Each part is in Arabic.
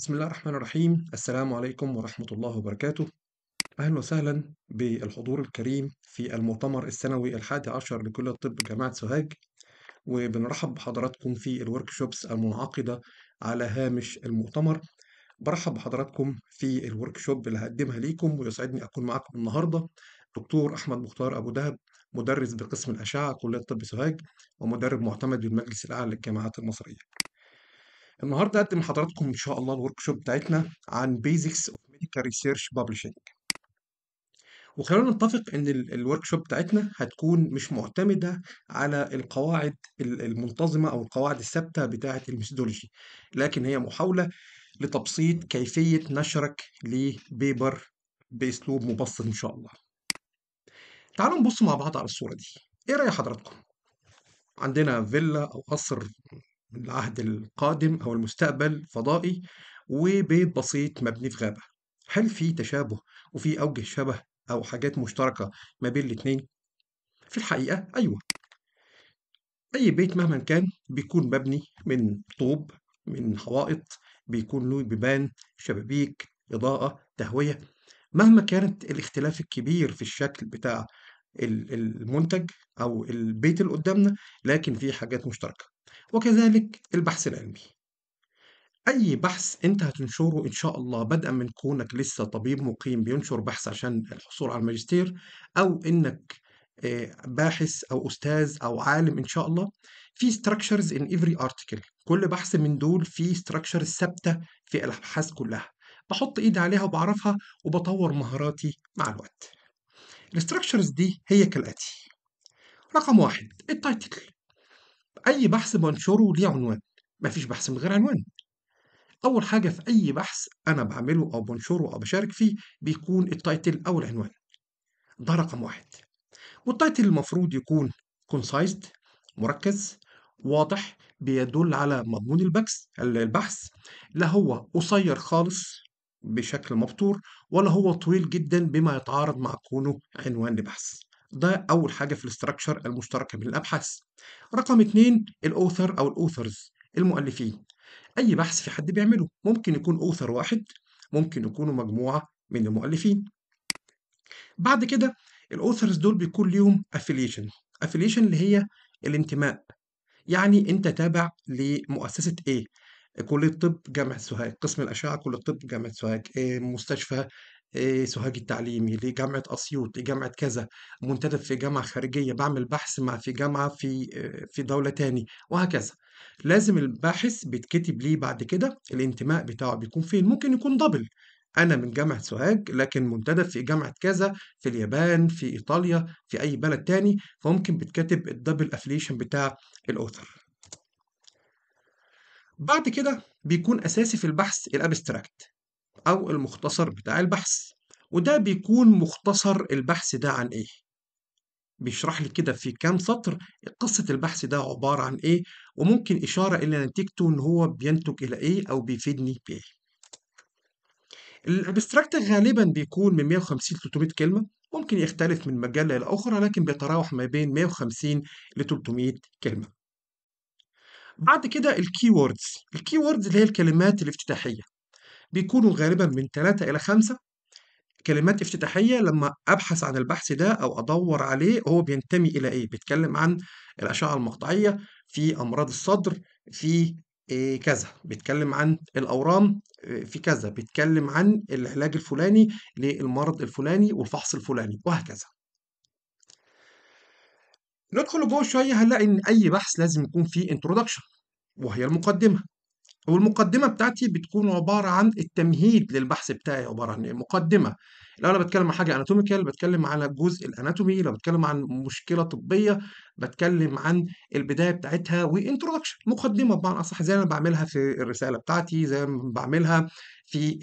بسم الله الرحمن الرحيم السلام عليكم ورحمة الله وبركاته أهلا وسهلا بالحضور الكريم في المؤتمر السنوي الحادي عشر لكلية الطب جامعة سوهاج وبنرحب بحضراتكم في الوركشوبس المنعقدة على هامش المؤتمر برحب بحضراتكم في الوركشوب اللي هقدمها ليكم ويسعدني أكون معكم النهاردة دكتور أحمد مختار أبو دهب مدرس بقسم الأشعة كلية طب سوهاج ومدرب معتمد بالمجلس الأعلى للجامعات المصرية النهارده هقدم لحضراتكم ان شاء الله الورك شوب بتاعتنا عن بيزكس اوف ميديكال ريسيرش بابلشنج وخلونا نتفق ان الورك شوب بتاعتنا هتكون مش معتمده على القواعد المنتظمه او القواعد الثابته بتاعه الميثودولوجي لكن هي محاوله لتبسيط كيفيه نشرك لبيبر باسلوب مبسط ان شاء الله تعالوا نبص مع بعض على الصوره دي ايه راي حضراتكم عندنا فيلا او قصر من العهد القادم أو المستقبل فضائي وبيت بسيط مبني في غابة هل في تشابه وفي أوجه شبه أو حاجات مشتركة ما بين الاتنين؟ في الحقيقة أيوة أي بيت مهما كان بيكون مبني من طوب من حوائط بيكون له بيبان شبابيك إضاءة تهوية مهما كانت الاختلاف الكبير في الشكل بتاع المنتج أو البيت اللي قدامنا لكن في حاجات مشتركة وكذلك البحث العلمي أي بحث أنت هتنشره إن شاء الله بدءا من كونك لسه طبيب مقيم بينشر بحث عشان الحصول على الماجستير أو إنك آه، باحث أو أستاذ أو عالم إن شاء الله في structures in every article كل بحث من دول فيه structures ثابتة في الأبحاث كلها بحط إيدي عليها وبعرفها وبطور مهاراتي مع الوقت الستراكشرز دي هي كالآتي رقم واحد التايتل اي بحث بنشره ليه عنوان مفيش بحث من غير عنوان اول حاجه في اي بحث انا بعمله او بنشره او بشارك فيه بيكون التايتل او العنوان ده رقم واحد والتايتل المفروض يكون كونسايزد مركز واضح بيدل على مضمون البحث البحث لا هو قصير خالص بشكل مبتور ولا هو طويل جدا بما يتعارض مع كونه عنوان لبحث ده أول حاجة في الاستراكشر المشتركة بين الأبحاث رقم اتنين الأوثر أو الأوثرز المؤلفين أي بحث في حد بيعمله ممكن يكون أوثر واحد ممكن يكونوا مجموعة من المؤلفين بعد كده الأوثرز دول بيكون ليهم أفيليشن أفيليشن اللي هي الانتماء يعني أنت تابع لمؤسسة إيه كلية طب جامعة سوهاج قسم الأشعة كلية طب جامعة سوهاج إيه؟ مستشفى إيه، سوهاج التعليمي لجامعة أسيوط لجامعة كذا منتدب في جامعة خارجية بعمل بحث مع في جامعة في آه، في دولة تاني وهكذا لازم الباحث بيتكتب ليه بعد كده الانتماء بتاعه بيكون فين ممكن يكون دبل أنا من جامعة سوهاج لكن منتدب في جامعة كذا في اليابان في إيطاليا في أي بلد تاني فممكن بتكتب الدبل أفليشن بتاع الأوثر بعد كده بيكون أساسي في البحث الأبستراكت أو المختصر بتاع البحث وده بيكون مختصر البحث ده عن إيه بيشرح لي كده في كام سطر قصة البحث ده عبارة عن إيه وممكن إشارة إلى نتيجته إن هو بينتج إلى إيه أو بيفيدني بإيه الابستراكت غالبا بيكون من 150 ل 300 كلمة ممكن يختلف من مجلة إلى أخرى لكن بيتراوح ما بين 150 ل 300 كلمة بعد كده الكي ووردز الكي ووردز اللي هي الكلمات الافتتاحية بيكونوا غالبا من 3 إلى 5 كلمات افتتاحية لما أبحث عن البحث ده أو أدور عليه هو بينتمي إلى إيه؟ بيتكلم عن الأشعة المقطعية في أمراض الصدر في آه، كذا بيتكلم عن الأورام آه، في كذا بيتكلم عن العلاج الفلاني للمرض الفلاني والفحص الفلاني وهكذا ندخل جوه شوية هنلاقي إن أي بحث لازم يكون فيه introduction وهي المقدمة والمقدمه بتاعتي بتكون عباره عن التمهيد للبحث بتاعي عباره عن إيه؟ مقدمه لو انا بتكلم عن حاجه اناتوميكال بتكلم على الجزء الاناتومي لو بتكلم عن مشكله طبيه بتكلم عن البدايه بتاعتها وانترودكشن مقدمه بمعنى اصح زي ما بعملها في الرساله بتاعتي زي ما بعملها في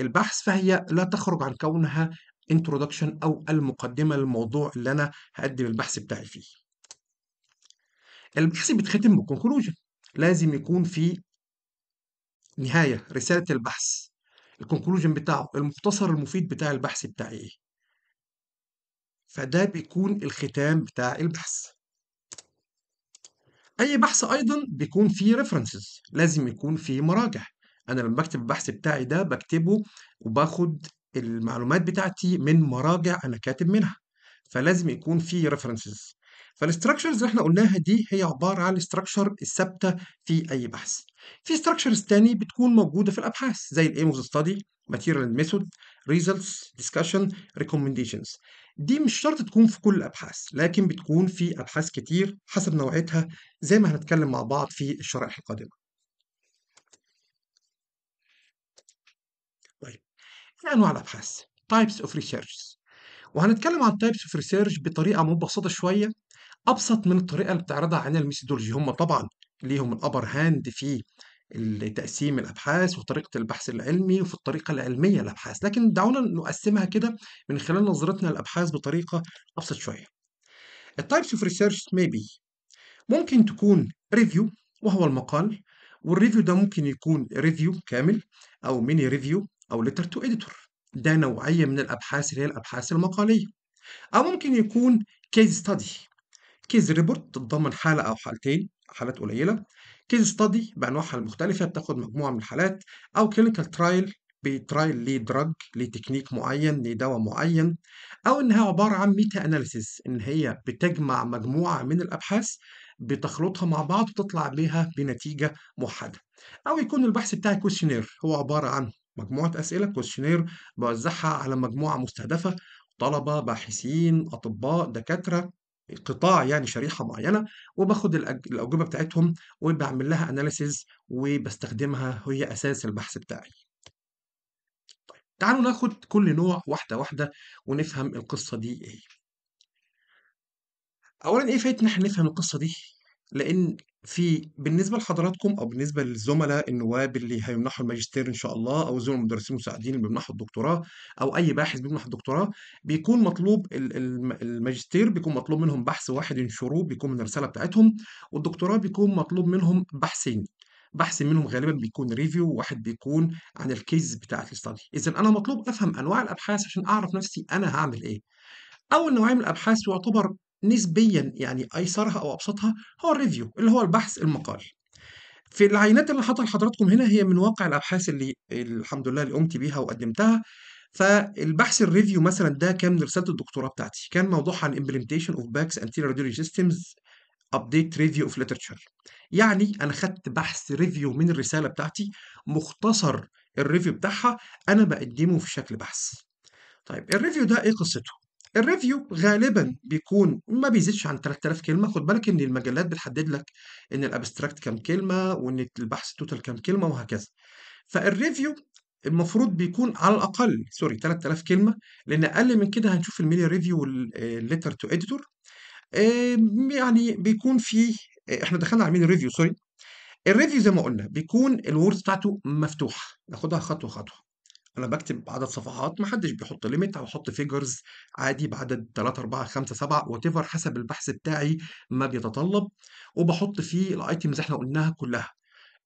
البحث فهي لا تخرج عن كونها انترودكشن او المقدمه للموضوع اللي انا هقدم البحث بتاعي فيه البحث بيتختم بكونكلوجن لازم يكون في نهاية رسالة البحث الكونكلوجن بتاعه المختصر المفيد بتاع البحث بتاعي ايه فده بيكون الختام بتاع البحث اي بحث ايضا بيكون فيه ريفرنسز لازم يكون فيه مراجع انا لما بكتب البحث بتاعي ده بكتبه وباخد المعلومات بتاعتي من مراجع انا كاتب منها فلازم يكون فيه ريفرنسز فالستراكشرز اللي احنا قلناها دي هي عباره عن الاستراكشر الثابته في اي بحث في ستراكشرز تاني بتكون موجوده في الابحاث زي الايم اوف material and ميثود ريزلتس discussion, ريكومنديشنز دي مش شرط تكون في كل الابحاث لكن بتكون في ابحاث كتير حسب نوعيتها زي ما هنتكلم مع بعض في الشرائح القادمه طيب ايه انواع الابحاث types of Research وهنتكلم عن types of research بطريقه مبسطه شويه ابسط من الطريقه اللي بتعرضها عن الميثودولوجي هم طبعا ليهم الأبر هاند في تقسيم الأبحاث وطريقة البحث العلمي وفي الطريقة العلمية للأبحاث لكن دعونا نقسمها كده من خلال نظرتنا للأبحاث بطريقة أبسط شوية التايبس اوف ريسيرش maybe ممكن تكون ريفيو وهو المقال والريفيو ده ممكن يكون ريفيو كامل أو ميني ريفيو أو ليتر تو إديتور ده نوعية من الأبحاث اللي هي الأبحاث المقالية أو ممكن يكون كيس ستادي كيس ريبورت تتضمن حالة أو حالتين حالات قليله كيس ستادي بانواعها المختلفه بتاخد مجموعه من الحالات او كلينيكال ترايل بترايل ليه دراج ليه تكنيك معين ليه دواء معين او انها عباره عن ميتا اناليسيس ان هي بتجمع مجموعه من الابحاث بتخلطها مع بعض وتطلع بيها بنتيجه موحده او يكون البحث بتاعي كويشنير هو عباره عن مجموعه اسئله كويشنير بوزعها على مجموعه مستهدفه طلبه باحثين اطباء دكاتره قطاع يعني شريحه معينه وباخد الاجوبه بتاعتهم وبعمل لها اناليسيز وبستخدمها هي اساس البحث بتاعي. طيب تعالوا ناخد كل نوع واحده واحده ونفهم القصه دي ايه. اولا ايه فايدة ان احنا نفهم القصه دي؟ لان في بالنسبة لحضراتكم أو بالنسبة للزملاء النواب اللي هيمنحوا الماجستير إن شاء الله أو زملاء المدرسين المساعدين اللي بيمنحوا الدكتوراه أو أي باحث بيمنح الدكتوراه بيكون مطلوب الماجستير بيكون مطلوب منهم بحث واحد ينشروه بيكون من الرسالة بتاعتهم والدكتوراه بيكون مطلوب منهم بحثين بحث منهم غالبا بيكون ريفيو واحد بيكون عن الكيس بتاعت الاستادي إذا أنا مطلوب أفهم أنواع الأبحاث عشان أعرف نفسي أنا هعمل إيه أول نوعية من الأبحاث يعتبر نسبيا يعني ايسرها او ابسطها هو الريفيو اللي هو البحث المقال في العينات اللي حاطها لحضراتكم هنا هي من واقع الابحاث اللي الحمد لله اللي قمت بيها وقدمتها فالبحث الريفيو مثلا ده كان من رساله الدكتوراه بتاعتي كان موضوع عن implementation of backs anterior radiology systems update review of literature يعني انا خدت بحث ريفيو من الرساله بتاعتي مختصر الريفيو بتاعها انا بقدمه في شكل بحث طيب الريفيو ده ايه قصته الريفيو غالبا بيكون ما بيزيدش عن 3000 كلمه خد بالك ان المجلات بتحدد لك ان الابستراكت كام كلمه وان البحث توتال كام كلمه وهكذا فالريفيو المفروض بيكون على الاقل سوري 3000 كلمه لان اقل من كده هنشوف الميديا ريفيو والليتر تو اديتور يعني بيكون فيه احنا دخلنا على مين ريفيو سوري الريفيو زي ما قلنا بيكون الورد بتاعته مفتوحه ناخدها خطوه خطوه انا بكتب عدد صفحات ما حدش بيحط ليميت او احط فيجرز عادي بعدد 3 4 5 7 وات ايفر حسب البحث بتاعي ما بيتطلب وبحط فيه الايتيمز احنا قلناها كلها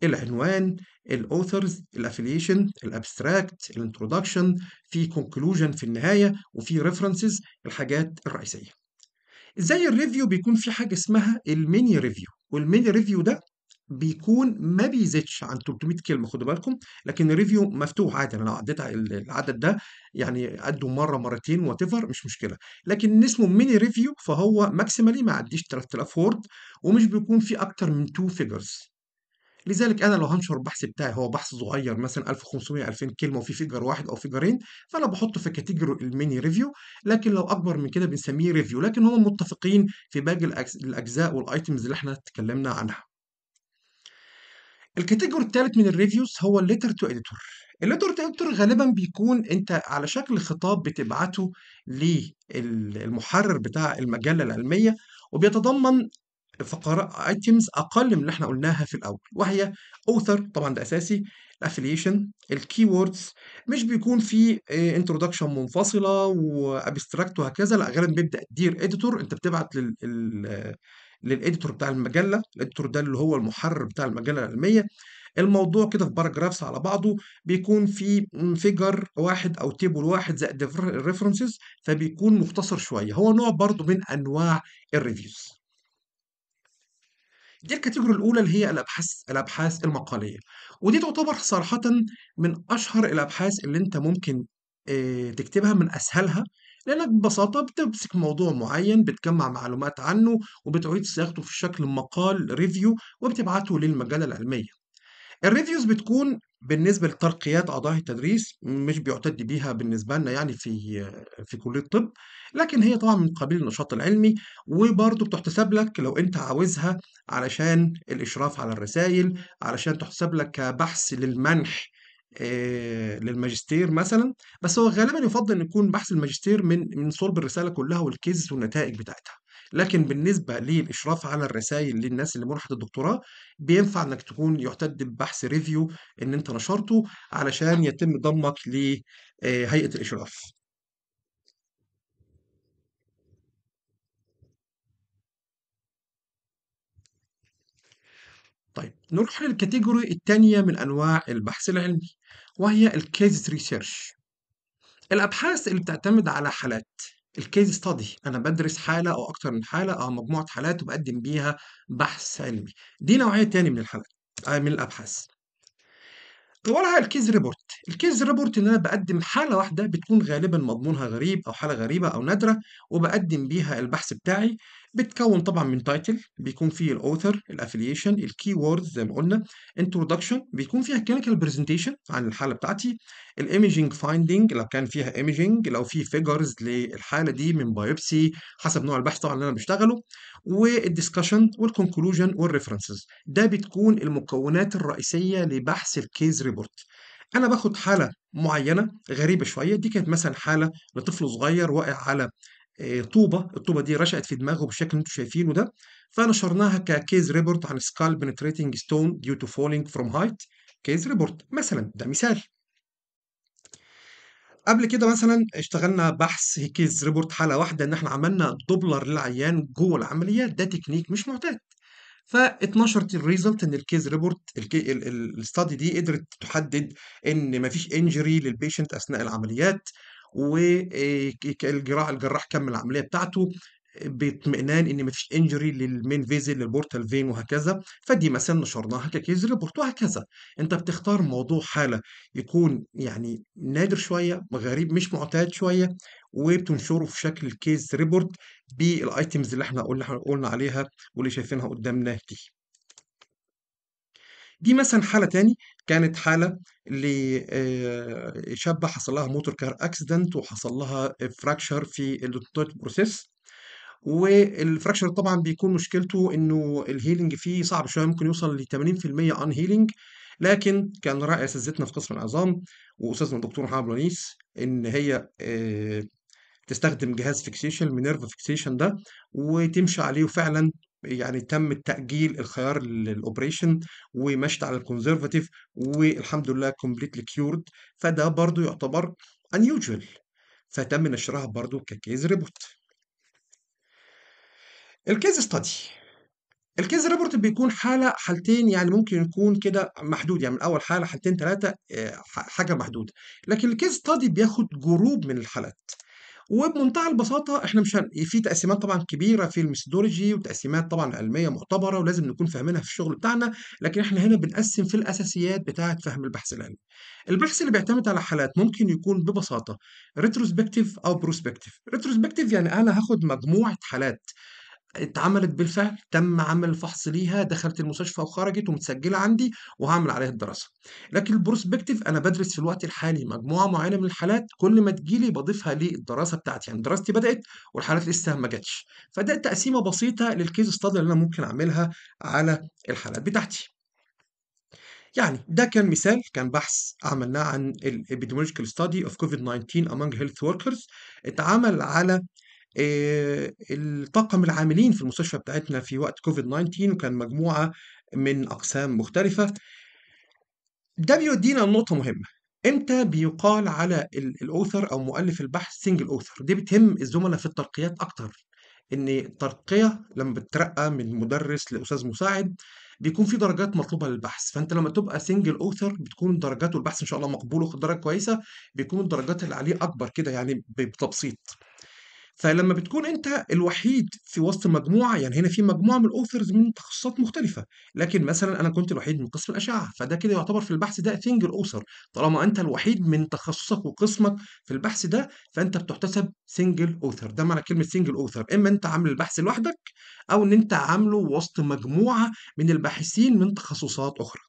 العنوان الاوثرز الافيليشن الابستراكت الانترودكشن في كونكلوجن في النهايه وفي ريفرنسز الحاجات الرئيسيه ازاي الريفيو بيكون في حاجه اسمها الميني ريفيو والميني ريفيو ده بيكون ما بيزيدش عن 300 كلمه خدوا بالكم لكن الريفيو مفتوح عادي انا لو عديت العدد ده يعني قده مره مرتين وات مش مشكله لكن اسمه ميني ريفيو فهو ماكسيمالي ما يعديش 3000 وورد ومش بيكون فيه اكتر من 2 فيجرز لذلك انا لو هنشر البحث بتاعي هو بحث صغير مثلا 1500 2000 كلمه وفي فيجر واحد او فيجرين فانا بحطه في كاتيجوري الميني ريفيو لكن لو اكبر من كده بنسميه ريفيو لكن هم متفقين في باقي الاجزاء والايتمز اللي احنا اتكلمنا عنها الكاتيجوري التالت من الريفيوز هو الليتر تو اديتور الليتر تو اديتور غالبا بيكون انت على شكل خطاب بتبعته للمحرر بتاع المجله العلميه وبيتضمن فقرات ايتيمز اقل من اللي احنا قلناها في الاول وهي اوثر طبعا ده اساسي الافليشن الكي ووردز مش بيكون في انترودكشن آه، منفصله وابستراكت وهكذا لا غالبا بيبدا دير اديتور انت بتبعت لل للإديتور بتاع المجلة الإديتور ده اللي هو المحرر بتاع المجلة العلمية الموضوع كده في باراجرافس على بعضه بيكون في فيجر واحد او تيبل واحد زائد ريفرنسز فبيكون مختصر شويه هو نوع برضه من انواع الريفيوز دي الكاتيجوري الاولى اللي هي الابحاث الابحاث المقاليه ودي تعتبر صراحه من اشهر الابحاث اللي انت ممكن آه، تكتبها من اسهلها لأنك ببساطة بتمسك موضوع معين بتجمع معلومات عنه وبتعيد صياغته في شكل مقال ريفيو وبتبعته للمجلة العلمية الريفيوز بتكون بالنسبة لترقيات أعضاء التدريس مش بيعتد بيها بالنسبة لنا يعني في في كلية الطب لكن هي طبعا من قبيل النشاط العلمي وبرضه بتحتسب لك لو أنت عاوزها علشان الإشراف على الرسائل علشان تحتسب لك كبحث للمنح آه، للماجستير مثلا بس هو غالبا يفضل ان يكون بحث الماجستير من من صلب الرساله كلها والكيز والنتائج بتاعتها لكن بالنسبه للاشراف على الرسائل للناس اللي منحه الدكتوراه بينفع انك تكون يعتد ببحث ريفيو ان انت نشرته علشان يتم ضمك لهيئه آه، الاشراف طيب نروح للكاتيجوري الثانية من أنواع البحث العلمي وهي الكيز ريسيرش الابحاث اللي بتعتمد على حالات الكيس ستادي انا بدرس حاله او اكتر من حاله او مجموعه حالات وبقدم بيها بحث علمي دي نوعيه تاني من الحالات آه، من الابحاث اولها الكيز ريبورت الكيز ريبورت ان انا بقدم حاله واحده بتكون غالبا مضمونها غريب او حاله غريبه او نادره وبقدم بيها البحث بتاعي بتكون طبعا من تايتل بيكون فيه الاوثر الافيليشن الكي ووردز زي ما قلنا انترودكشن بيكون فيها كلينيكال برزنتيشن عن الحاله بتاعتي الايمجنج فايندنج لو كان فيها ايمجنج لو في فيجرز للحاله دي من بايوبسي حسب نوع البحث طبعا اللي انا بشتغله والدسكشن والكونكلوجن والريفرنسز ده بتكون المكونات الرئيسيه لبحث الكيز ريبورت انا باخد حاله معينه غريبه شويه دي كانت مثلا حاله لطفل صغير واقع على آه، طوبه الطوبه دي رشقت في دماغه بالشكل اللي انتم شايفينه ده فنشرناها ككيز ريبورت عن سكال بنتريتنج ستون ديو تو فولينج فروم هايت كيز ريبورت مثلا ده مثال قبل كده مثلا اشتغلنا بحث كيز ريبورت حاله واحده ان احنا عملنا دوبلر للعيان جوه العمليات ده تكنيك مش معتاد فاتنشرت الريزلت ان الكيز ريبورت الاستادي دي قدرت تحدد ان مفيش انجري للبيشنت اثناء العمليات والجراح آه، الجراح كمل العمليه بتاعته باطمئنان ان مفيش انجري للمين فيزل للبورتال فين وهكذا فدي مثلا نشرناها ككيز ريبورت وهكذا انت بتختار موضوع حاله يكون يعني نادر شويه غريب مش معتاد شويه وبتنشره في شكل كيز ريبورت بالايتمز اللي احنا قلنا عليها واللي شايفينها قدامنا دي دي مثلا حالة تاني كانت حالة لشابة آه، حصل لها موتور كار اكسيدنت وحصل لها فراكشر في الاوتوتيك بروسيس والفراكشر طبعا بيكون مشكلته انه الهيلينج فيه صعب شويه ممكن يوصل ل 80% ان هيلينج لكن كان راي اساتذتنا في قسم العظام واستاذنا الدكتور محمد ونيس ان هي آه، تستخدم جهاز فيكسيشن مينيرفا فيكسيشن ده وتمشي عليه وفعلا يعني تم التاجيل الخيار للأوبريشن ومشت على الكونزرفاتيف والحمد لله كومبليتلي كيورد فده برضو يعتبر unusual فتم نشرها برضو ككيز ريبورت الكيز ستادي الكيز ريبورت بيكون حاله حالتين يعني ممكن يكون كده محدود يعني من اول حاله حالتين ثلاثه آه، حاجه محدوده لكن الكيز ستادي بياخد جروب من الحالات وبمنتهى البساطه احنا مش هن... في تقسيمات طبعا كبيره في الميثودولوجي وتقسيمات طبعا علميه معتبره ولازم نكون فاهمينها في الشغل بتاعنا لكن احنا هنا بنقسم في الاساسيات بتاعه فهم البحث العلمي البحث اللي بيعتمد على حالات ممكن يكون ببساطه ريتروسبكتيف او بروسبكتيف ريتروسبكتيف يعني انا هاخد مجموعه حالات اتعملت بالفعل تم عمل فحص ليها دخلت المستشفى وخرجت ومتسجله عندي وهعمل عليها الدراسه لكن البروسبكتيف انا بدرس في الوقت الحالي مجموعه معينه من الحالات كل ما تجيلي بضيفها للدراسه بتاعتي يعني دراستي بدات والحالات لسه ما جاتش فده تقسيمه بسيطه للكيس ستادي اللي انا ممكن اعملها على الحالات بتاعتي يعني ده كان مثال كان بحث عملناه عن الابيديمولوجيكال ستادي اوف كوفيد 19 among هيلث وركرز اتعمل على آه، الطاقم العاملين في المستشفى بتاعتنا في وقت كوفيد 19 وكان مجموعة من أقسام مختلفة ده بيودينا لنقطة مهمة امتى بيقال على الاوثر او مؤلف البحث سنجل اوثر دي بتهم الزملاء في الترقيات اكتر ان الترقيه لما بتترقى من مدرس لاستاذ مساعد بيكون في درجات مطلوبه للبحث فانت لما تبقى سنجل اوثر بتكون درجات والبحث ان شاء الله مقبول وخد درجه كويسه بيكون الدرجات اللي عليه اكبر كده يعني بتبسيط فلما بتكون انت الوحيد في وسط مجموعه يعني هنا في مجموعه من الاوثرز من تخصصات مختلفه لكن مثلا انا كنت الوحيد من قسم الاشعه فده كده يعتبر في البحث ده سنجل اوثر طالما انت الوحيد من تخصصك وقسمك في البحث ده فانت بتحتسب سنجل اوثر ده معنى كلمه سنجل اوثر اما انت عامل البحث لوحدك او ان انت عامله وسط مجموعه من الباحثين من تخصصات اخرى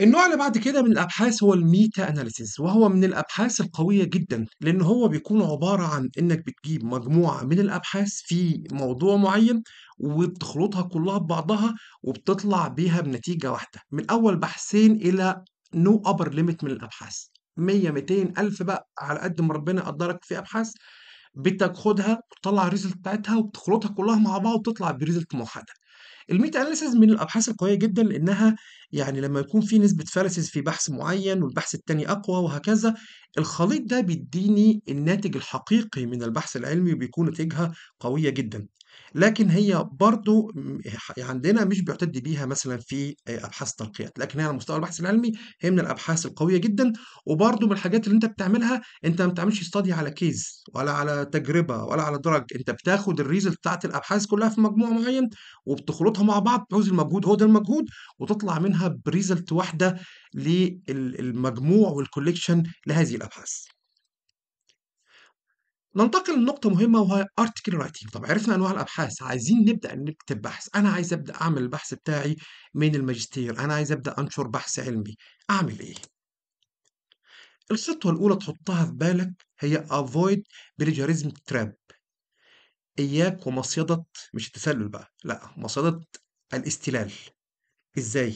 النوع اللي بعد كده من الأبحاث هو الميتا أناليسيز وهو من الأبحاث القوية جدا لأن هو بيكون عبارة عن إنك بتجيب مجموعة من الأبحاث في موضوع معين وبتخلطها كلها ببعضها وبتطلع بيها بنتيجة واحدة من أول بحثين إلى نو أبر ليميت من الأبحاث 100 200 ألف بقى على قد ما ربنا قدرك في أبحاث بتاخدها وتطلع الريزلت بتاعتها وبتخلطها كلها مع بعض وبتطلع بريزلت موحده الميتا اناليسز من الابحاث القويه جدا لانها يعني لما يكون في نسبه فالسيز في بحث معين والبحث التاني اقوى وهكذا الخليط ده بيديني الناتج الحقيقي من البحث العلمي وبيكون نتيجها قويه جدا لكن هي برضو عندنا مش بيعتد بيها مثلا في ابحاث الترقيات لكن هي على مستوى البحث العلمي هي من الابحاث القويه جدا وبرضو من الحاجات اللي انت بتعملها انت ما بتعملش استادي على كيس ولا على تجربه ولا على درج انت بتاخد الريزلت بتاعت الابحاث كلها في مجموع معين وبتخلطها مع بعض تعوز المجهود هو ده المجهود وتطلع منها بريزلت واحده للمجموع والكوليكشن لهذه الابحاث ننتقل لنقطة مهمة وهي ارتكل رايتنج طب عرفنا أنواع الأبحاث عايزين نبدأ نكتب بحث أنا عايز أبدأ أعمل البحث بتاعي من الماجستير أنا عايز أبدأ أنشر بحث علمي أعمل إيه؟ الخطوة الأولى تحطها في بالك هي avoid plagiarism trap إياك ومصيدة مش التسلل بقى لا مصيدة الاستلال إزاي؟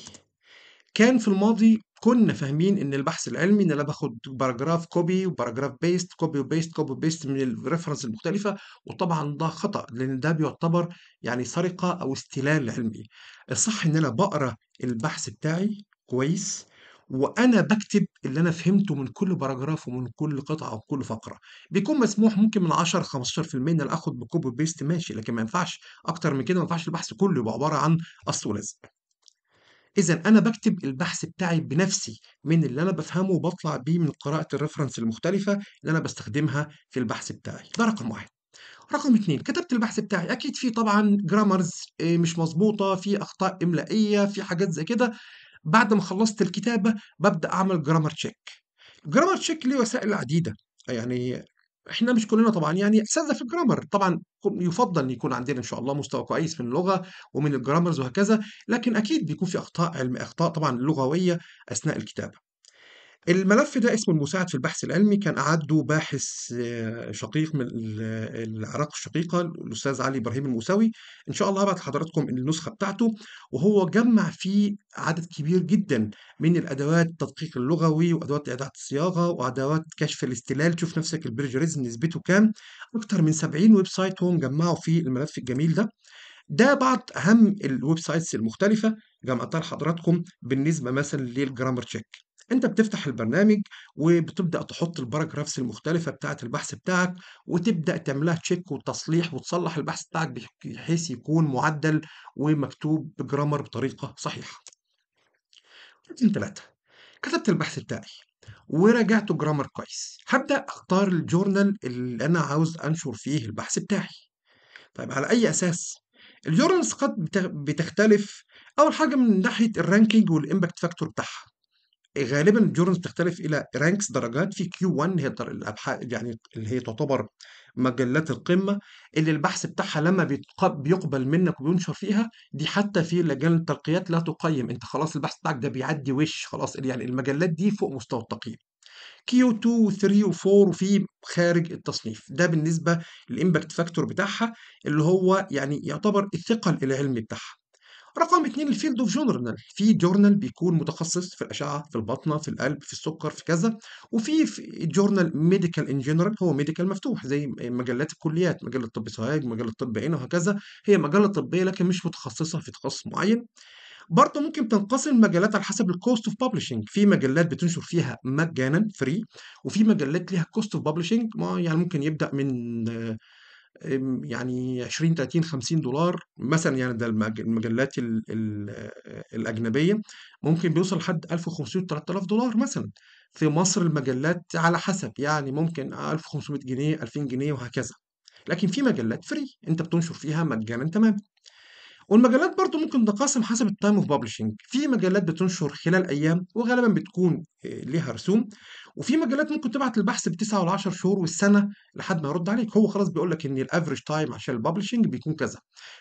كان في الماضي كنا فاهمين ان البحث العلمي ان انا باخد باراجراف كوبي وباراجراف بيست كوبي وبيست كوبي وبيست من الريفرنس المختلفه وطبعا ده خطا لان ده بيعتبر يعني سرقه او استلال علمي الصح ان انا بقرا البحث بتاعي كويس وانا بكتب اللي انا فهمته من كل باراجراف ومن كل قطعه وكل فقره بيكون مسموح ممكن من 10 15% ان انا اخد بكوبي بيست ماشي لكن ما ينفعش اكتر من كده ما ينفعش البحث كله يبقى عباره عن اصل ولزق إذا أنا بكتب البحث بتاعي بنفسي من اللي أنا بفهمه وبطلع بيه من قراءة الريفرنس المختلفة اللي أنا بستخدمها في البحث بتاعي ده رقم واحد رقم اتنين كتبت البحث بتاعي أكيد في طبعا جرامرز آه، مش مظبوطة في أخطاء إملائية في حاجات زي كده بعد ما خلصت الكتابة ببدأ أعمل جرامر تشيك جرامر تشيك ليه وسائل عديدة يعني احنا مش كلنا طبعا يعني اساتذه في الجرامر طبعا يفضل ان يكون عندنا ان شاء الله مستوى كويس من اللغه ومن الجرامرز وهكذا لكن اكيد بيكون في اخطاء علم اخطاء طبعا لغويه اثناء الكتابه الملف ده اسمه المساعد في البحث العلمي كان أعده باحث آه، شقيق من العراق الشقيقة الأستاذ علي إبراهيم الموسوي إن شاء الله هبعت لحضراتكم النسخة بتاعته وهو جمع فيه عدد كبير جدا من الأدوات التدقيق اللغوي وأدوات إعادة الصياغة وأدوات كشف الاستلال تشوف نفسك البرجريزم نسبته كام أكتر من 70 ويب سايت هم جمعوا فيه الملف الجميل ده ده بعض أهم الويب سايتس المختلفة جمعتها لحضراتكم بالنسبة مثلا للجرامر تشيك انت بتفتح البرنامج وبتبدا تحط الباراجرافز المختلفه بتاعه البحث بتاعك وتبدا تعملها تشيك وتصليح وتصلح البحث بتاعك بحيث يكون معدل ومكتوب بجرامر بطريقه صحيحه رقم ثلاثة كتبت البحث بتاعي وراجعته جرامر كويس هبدا اختار الجورنال اللي انا عاوز انشر فيه البحث بتاعي طيب على اي اساس الجورنالز قد بتختلف اول حاجه من ناحيه الرانكينج والامباكت فاكتور بتاعها غالبا الجورنز بتختلف الى رانكس درجات في كيو 1 هي الابحاث يعني اللي هي تعتبر مجلات القمه اللي البحث بتاعها لما بيقبل منك وبينشر فيها دي حتى في لجان الترقيات لا تقيم انت خلاص البحث بتاعك ده بيعدي وش خلاص يعني المجلات دي فوق مستوى التقييم كيو 2 و3 و4 وفي خارج التصنيف ده بالنسبه للامباكت فاكتور بتاعها اللي هو يعني يعتبر الثقل العلمي بتاعها رقم اثنين الفيلد اوف جورنال في جورنال بيكون متخصص في الاشعه في البطنه في القلب في السكر في كذا وفي جورنال ميديكال ان جنرال هو ميديكال مفتوح زي مجلات الكليات مجله طب سوهاج مجله طب عين وهكذا هي مجله طبيه لكن مش متخصصه في تخصص معين برضه ممكن تنقسم مجالات على حسب الكوست اوف بابلشنج في مجلات بتنشر فيها مجانا فري وفي مجلات ليها كوست اوف بابلشنج يعني ممكن يبدا من يعني 20 30 50 دولار مثلا يعني ده المجلات الـ الـ الاجنبيه ممكن بيوصل لحد 1500 3000 دولار مثلا في مصر المجلات على حسب يعني ممكن 1500 جنيه 2000 جنيه وهكذا لكن في مجلات فري انت بتنشر فيها مجانا تماما والمجلات برضو ممكن تقاسم حسب التايم اوف بابلشنج في مجلات بتنشر خلال ايام وغالبا بتكون آه، ليها رسوم وفي مجالات ممكن تبعت البحث بتسعة ولا 10 شهور والسنه لحد ما يرد عليك هو خلاص بيقول لك ان الافريج تايم عشان الببلشنج بيكون كذا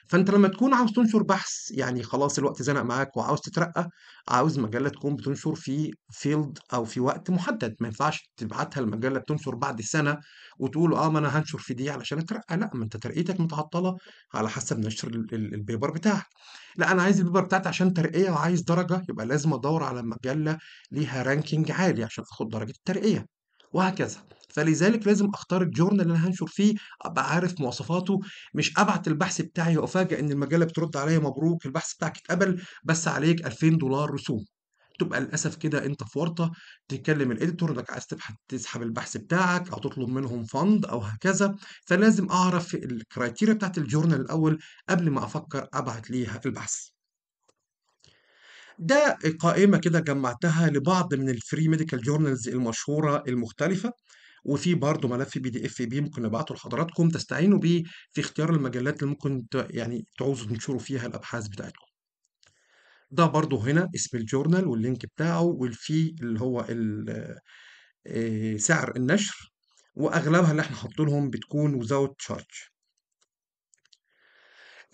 فانت لما تكون عاوز تنشر بحث يعني خلاص الوقت زنق معاك وعاوز تترقى عاوز مجله تكون بتنشر في فيلد او في وقت محدد ما ينفعش تبعتها المجله بتنشر بعد سنه وتقول اه ما انا هنشر في دي علشان اترقى لا ما انت ترقيتك متعطله على حسب نشر البيبر بتاعك لا انا عايز البيبر بتاعتي عشان ترقيه وعايز درجه يبقى لازم ادور على مجله ليها رانكينج عالي عشان اخد درجه الترقيه وهكذا فلذلك لازم اختار الجورنال اللي انا هنشر فيه ابقى عارف مواصفاته مش ابعت البحث بتاعي وافاجئ ان المجله بترد عليا مبروك البحث بتاعك اتقبل بس عليك 2000 دولار رسوم تبقى للاسف كده انت فورطه تكلم الاديتور انك عايز تبحث تسحب البحث بتاعك او تطلب منهم فند او هكذا فلازم اعرف الكرايتيريا بتاعت الجورنال الاول قبل ما افكر ابعت ليها البحث ده قائمه كده جمعتها لبعض من الفري ميديكال جورنالز المشهوره المختلفه وفي برضه ملف بي دي اف بي ممكن ابعته لحضراتكم تستعينوا بيه في اختيار المجلات اللي ممكن يعني تعوزوا تنشروا فيها الابحاث بتاعتكم ده برضو هنا اسم الجورنال واللينك بتاعه والفي اللي هو آه، سعر النشر واغلبها اللي احنا حاطين لهم بتكون without charge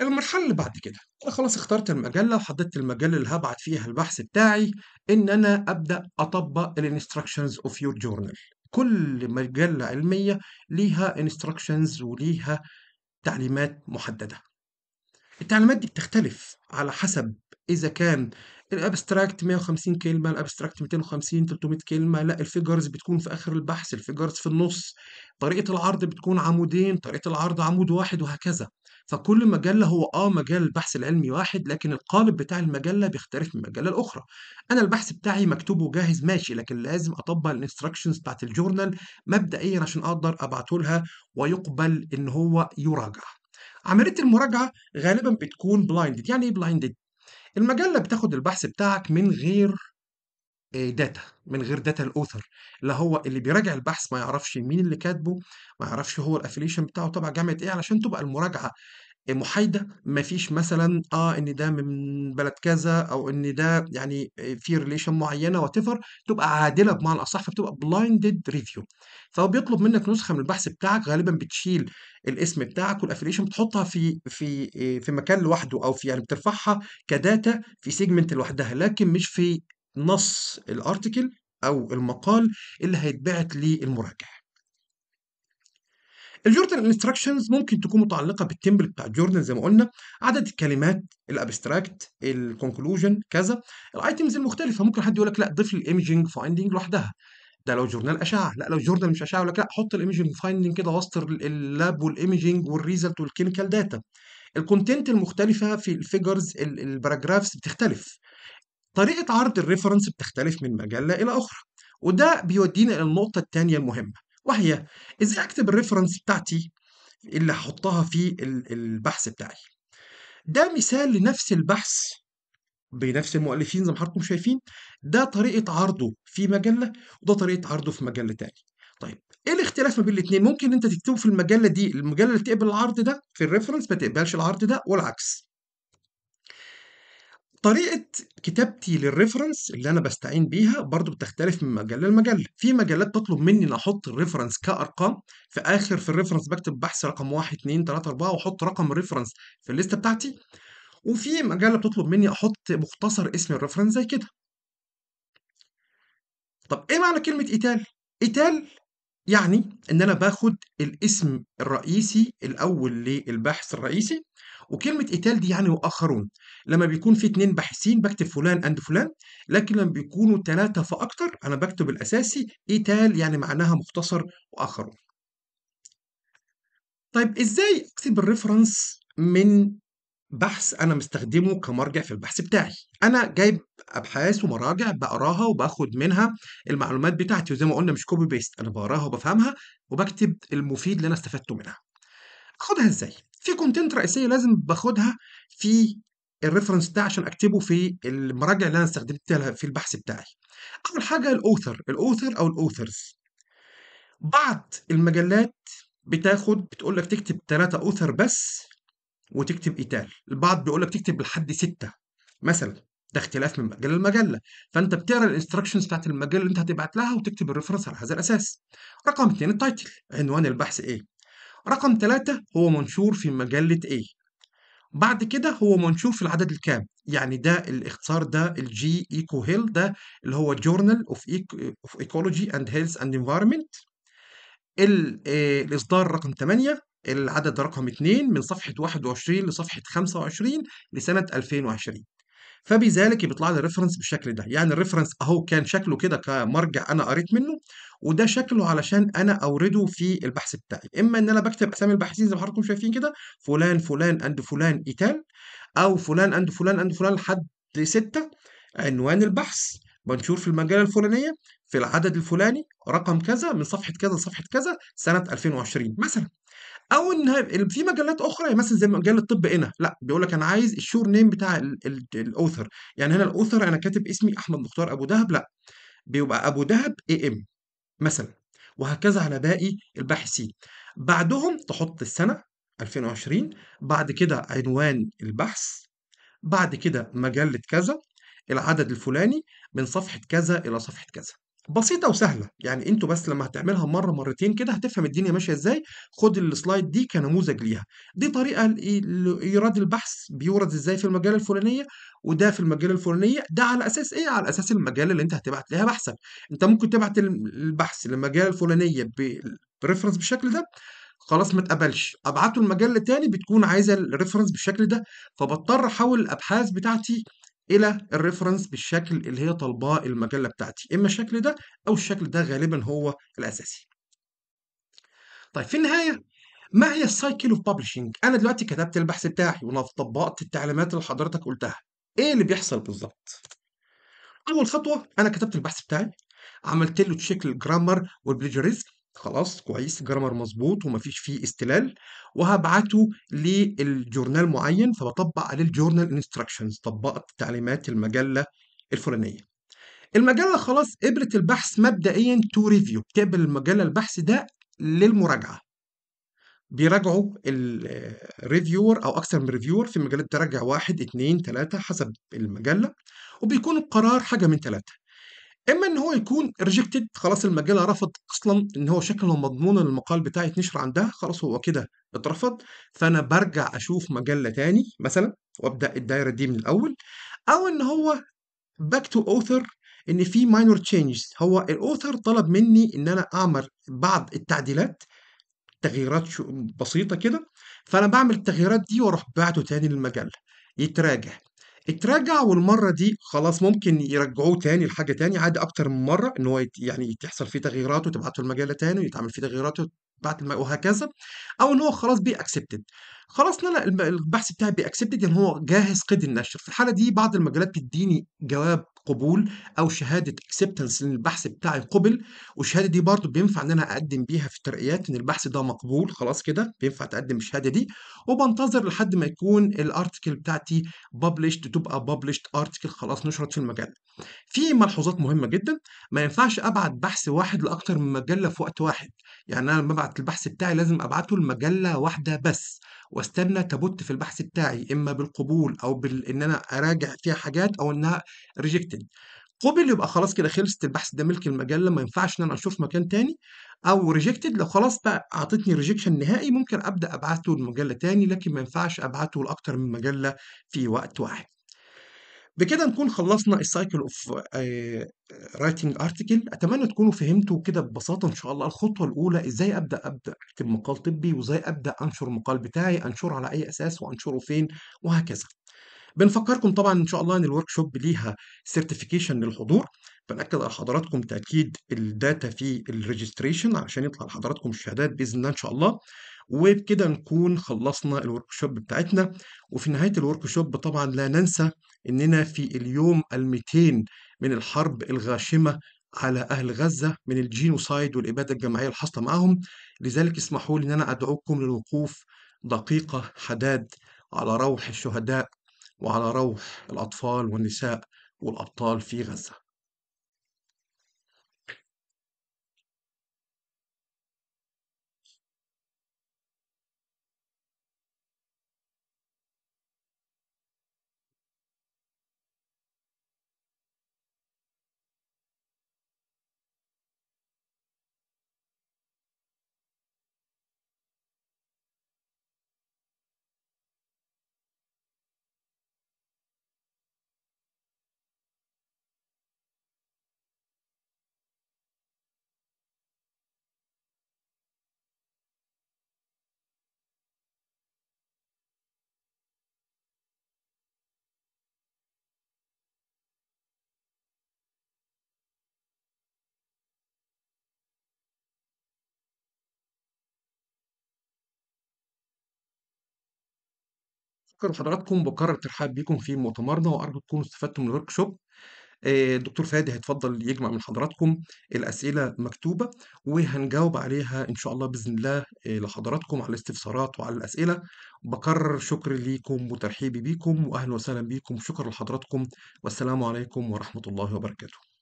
المرحله اللي بعد كده انا خلاص اخترت المجله وحددت المجله اللي هبعت فيها البحث بتاعي ان انا ابدا اطبق الانستراكشنز اوف يور جورنال كل مجله علميه ليها انستراكشنز وليها تعليمات محدده التعليمات دي بتختلف على حسب اذا كان الابستراكت 150 كلمه الابستراكت 250 300 كلمه لا الفيجرز بتكون في اخر البحث الفيجرز في النص طريقه العرض بتكون عمودين طريقه العرض عمود واحد وهكذا فكل مجله هو اه مجال البحث العلمي واحد لكن القالب بتاع المجله بيختلف من مجله لاخرى انا البحث بتاعي مكتوب وجاهز ماشي لكن لازم اطبق الانستراكشنز بتاعت الجورنال مبدئيا عشان اقدر ابعته لها ويقبل ان هو يراجع عمليه المراجعه غالبا بتكون بلايندد يعني ايه بلايندد المجله بتاخد البحث بتاعك من غير داتا آه، من غير داتا الاوثر اللي هو اللي بيراجع البحث ما يعرفش مين اللي كاتبه ما يعرفش هو الافليشن بتاعه تبع جامعه ايه علشان تبقى المراجعه محايدة مفيش مثلا آه إن ده من بلد كذا أو إن ده يعني في ريليشن معينة وتفر تبقى عادلة بمعنى أصح فبتبقى بلايندد ريفيو فهو بيطلب منك نسخة من البحث بتاعك غالبا بتشيل الاسم بتاعك والافيليشن بتحطها في في آه، في مكان لوحده أو في يعني بترفعها كداتا في سيجمنت لوحدها لكن مش في نص الارتكل أو المقال اللي هيتبعت للمراجع الجورنال انستراكشنز ممكن تكون متعلقه بالتمبل بتاع الجورنال زي ما قلنا عدد الكلمات الابستراكت الكونكلوجن كذا الايتيمز المختلفه ممكن حد يقول لك لا ضيف لي الايمجنج فايندنج لوحدها ده لو جورنال اشعه لا لو جورنال مش اشعه يقول لك لا حط الايمجنج فايندنج كده وسط اللاب والايمجنج والريزلت والكيميكال داتا الكونتنت المختلفه في الفيجرز الباراجرافز بتختلف طريقه عرض الريفرنس بتختلف من مجله الى اخرى وده بيودينا الى النقطه الثانيه المهمه وهي ازاي اكتب الريفرنس بتاعتي اللي هحطها في البحث بتاعي ده مثال لنفس البحث بنفس المؤلفين زي ما حضراتكم شايفين ده طريقه عرضه في مجله وده طريقه عرضه في مجله تاني طيب ايه الاختلاف ما بين الاثنين ممكن انت تكتبه في المجله دي المجله اللي تقبل العرض ده في الريفرنس ما تقبلش العرض ده والعكس طريقة كتابتي للريفرنس اللي أنا بستعين بيها برضو بتختلف من مجلة لمجلة، في مجلات تطلب مني إن أحط الريفرنس كأرقام في آخر في الريفرنس بكتب بحث رقم 1 2 3 4 وأحط رقم الريفرنس في الليستة بتاعتي، وفي مجلة بتطلب مني أحط مختصر اسم الريفرنس زي كده. طب إيه معنى كلمة إيتال؟ إيتال يعني ان انا باخد الاسم الرئيسي الاول للباحث الرئيسي وكلمه ايتال دي يعني واخرون لما بيكون في اتنين باحثين بكتب فلان اند فلان لكن لما بيكونوا ثلاثه فاكتر انا بكتب الاساسي ايتال يعني معناها مختصر واخرون طيب ازاي اكتب الريفرنس من بحث انا مستخدمه كمرجع في البحث بتاعي انا جايب ابحاث ومراجع بقراها وباخد منها المعلومات بتاعتي وزي ما قلنا مش كوبي بيست انا بقراها وبفهمها وبكتب المفيد اللي انا استفدته منها اخدها ازاي في كونتنت رئيسيه لازم باخدها في الريفرنس بتاعي عشان اكتبه في المراجع اللي انا استخدمتها في البحث بتاعي اول حاجه الاوثر الاوثر او الاوثرز بعض المجلات بتاخد بتقول لك تكتب ثلاثة اوثر بس وتكتب إيتال البعض بيقول لك تكتب لحد ستة مثلا ده اختلاف من مجله لمجله فانت بتقرا الانستراكشنز بتاعت المجله اللي انت هتبعت لها وتكتب الريفرنس على هذا الاساس رقم اثنين التايتل عنوان البحث ايه رقم ثلاثة هو منشور في مجلة ايه بعد كده هو منشور في العدد الكام يعني ده الاختصار ده الجي ايكو هيل ده اللي هو جورنال اوف اوف ايكولوجي اند هيلث اند انفايرمنت الاصدار رقم 8 العدد رقم 2 من صفحة 21 لصفحة 25 لسنة 2020 فبذلك بيطلع لي الريفرنس بالشكل ده يعني الريفرنس اهو كان شكله كده كمرجع انا قريت منه وده شكله علشان انا اورده في البحث بتاعي اما ان انا بكتب اسامي الباحثين زي ما حضراتكم شايفين كده فلان فلان اند فلان ايتال او فلان اند فلان اند فلان لحد ستة عنوان البحث منشور في المجله الفلانيه في العدد الفلاني رقم كذا من صفحه كذا لصفحه كذا سنه 2020 مثلا او ان في مجلات اخرى يعني مثلا زي مجال الطب هنا لا بيقول لك انا عايز الشور نيم بتاع الاوثر يعني هنا الاوثر انا كاتب اسمي احمد مختار ابو دهب لا بيبقى ابو دهب اي ام مثلا وهكذا على باقي الباحثين بعدهم تحط السنه 2020 بعد كده عنوان البحث بعد كده مجله كذا العدد الفلاني من صفحه كذا الى صفحه كذا بسيطة وسهلة، يعني انتوا بس لمّا هتعملها مرّة، مرّتين كده هتفهم الدنيا ماشية إزاي، خُد السلايد دي كنموذج ليها، دي طريقة لإيراد البحث بيُورَد إزاي في المجال الفُلانية، وده في المجال الفُلانية، ده على أساس إيه، على أساس المجال اللي أنت هتبعت ليها بحثك، أنت ممكن تبعت البحث للمجال الفُلانية بريفرنس بالشكل ده، خلاص ما اتقبلش، أبعته لمجال تاني بتكون عايزة الريفرنس بالشكل ده، فبضطر أحوّل الأبحاث بتاعتي الى الريفرنس بالشكل اللي هي طالباه المجله بتاعتي اما الشكل ده او الشكل ده غالبا هو الاساسي طيب في النهايه ما هي السايكل اوف ببلشنج انا دلوقتي كتبت البحث بتاعي وطبقت التعليمات اللي حضرتك قلتها ايه اللي بيحصل بالظبط اول خطوه انا كتبت البحث بتاعي عملت له تشيك للجرامر والبليجريزم خلاص كويس جرامر مظبوط ومفيش فيه استلال وهبعته للجورنال معين فبطبق عليه الجورنال انستراكشنز طبقت تعليمات المجله الفلانيه المجله خلاص ابره البحث مبدئيا تو ريفيو بتقبل المجله البحث ده للمراجعه بيراجعوا الريفيور او اكثر من ريفيور في مجالات تراجع واحد اتنين تلاته حسب المجله وبيكون القرار حاجه من تلاته اما ان هو يكون ريجكتد خلاص المجله رفض اصلا ان هو شكله مضمون المقال بتاعي يتنشر عندها خلاص هو كده اترفض فانا برجع اشوف مجله تاني مثلا وابدا الدايره دي من الاول او ان هو باك تو اوثر ان في ماينور تشينجز هو الاوثر طلب مني ان انا اعمل بعض التعديلات تغييرات بسيطه كده فانا بعمل التغييرات دي واروح باعته تاني للمجله يتراجع اترجع والمره دي خلاص ممكن يرجعوه تاني لحاجه تاني عادي اكتر من مره ان هو يعني تحصل فيه تغييرات وتبعته المجله تاني ويتعمل فيه تغييرات وتبعت الم... وهكذا او ان هو خلاص بي اكسبتد خلاص انا البحث بتاعي بي اكسبتد يعني هو جاهز قيد النشر في الحاله دي بعض المجالات بتديني جواب قبول او شهاده اكسبتنس ان البحث بتاعي قبل والشهاده دي برضو بينفع ان انا اقدم بيها في الترقيات ان البحث ده مقبول خلاص كده بينفع تقدم الشهاده دي وبنتظر لحد ما يكون الارتكل بتاعتي ببلشت تبقى ببلشت ارتكل خلاص نشرت في المجله في ملحوظات مهمه جدا ما ينفعش ابعت بحث واحد لاكتر من مجله في وقت واحد يعني انا لما ابعت البحث بتاعي لازم ابعته لمجله واحده بس واستنى تبت في البحث بتاعي اما بالقبول او بان انا اراجع فيها حاجات او انها ريجكتد قبل يبقى خلاص كده خلصت البحث ده ملك المجله ما ينفعش ان انا اشوف مكان تاني او ريجكتد لو خلاص بقى اعطتني ريجكشن نهائي ممكن ابدا ابعته لمجله تاني لكن ما ينفعش ابعته لاكتر من مجله في وقت واحد بكده نكون خلصنا السايكل اوف رايتنج ارتكل اتمنى تكونوا فهمتوا كده ببساطه ان شاء الله الخطوه الاولى ازاي ابدا ابدا اكتب مقال طبي وازاي ابدا انشر المقال بتاعي انشره على اي اساس وانشره فين وهكذا بنفكركم طبعا ان شاء الله ان الورك شوب ليها سيرتيفيكيشن للحضور بنأكد على حضراتكم تأكيد الداتا في الريجستريشن علشان يطلع لحضراتكم الشهادات بإذن الله إن شاء الله وبكده نكون خلصنا الورك شوب بتاعتنا وفي نهاية الورك شوب طبعا لا ننسى إننا في اليوم ال200 من الحرب الغاشمة على أهل غزة من الجينوسايد والإبادة الجماعية الحاصلة معهم معاهم لذلك اسمحوا لي إن أنا أدعوكم للوقوف دقيقة حداد على روح الشهداء وعلى روح الأطفال والنساء والأبطال في غزة شكرا حضراتكم بكرر الترحاب بيكم في مؤتمرنا وارجو تكونوا استفدتم من الورك شوب الدكتور آه، فادي هيتفضل يجمع من حضراتكم الأسئلة مكتوبة وهنجاوب عليها إن شاء الله بإذن الله آه، لحضراتكم على الاستفسارات وعلى الأسئلة بكرر شكري ليكم وترحيبي بيكم وأهلا وسهلا بيكم شكرا لحضراتكم والسلام عليكم ورحمة الله وبركاته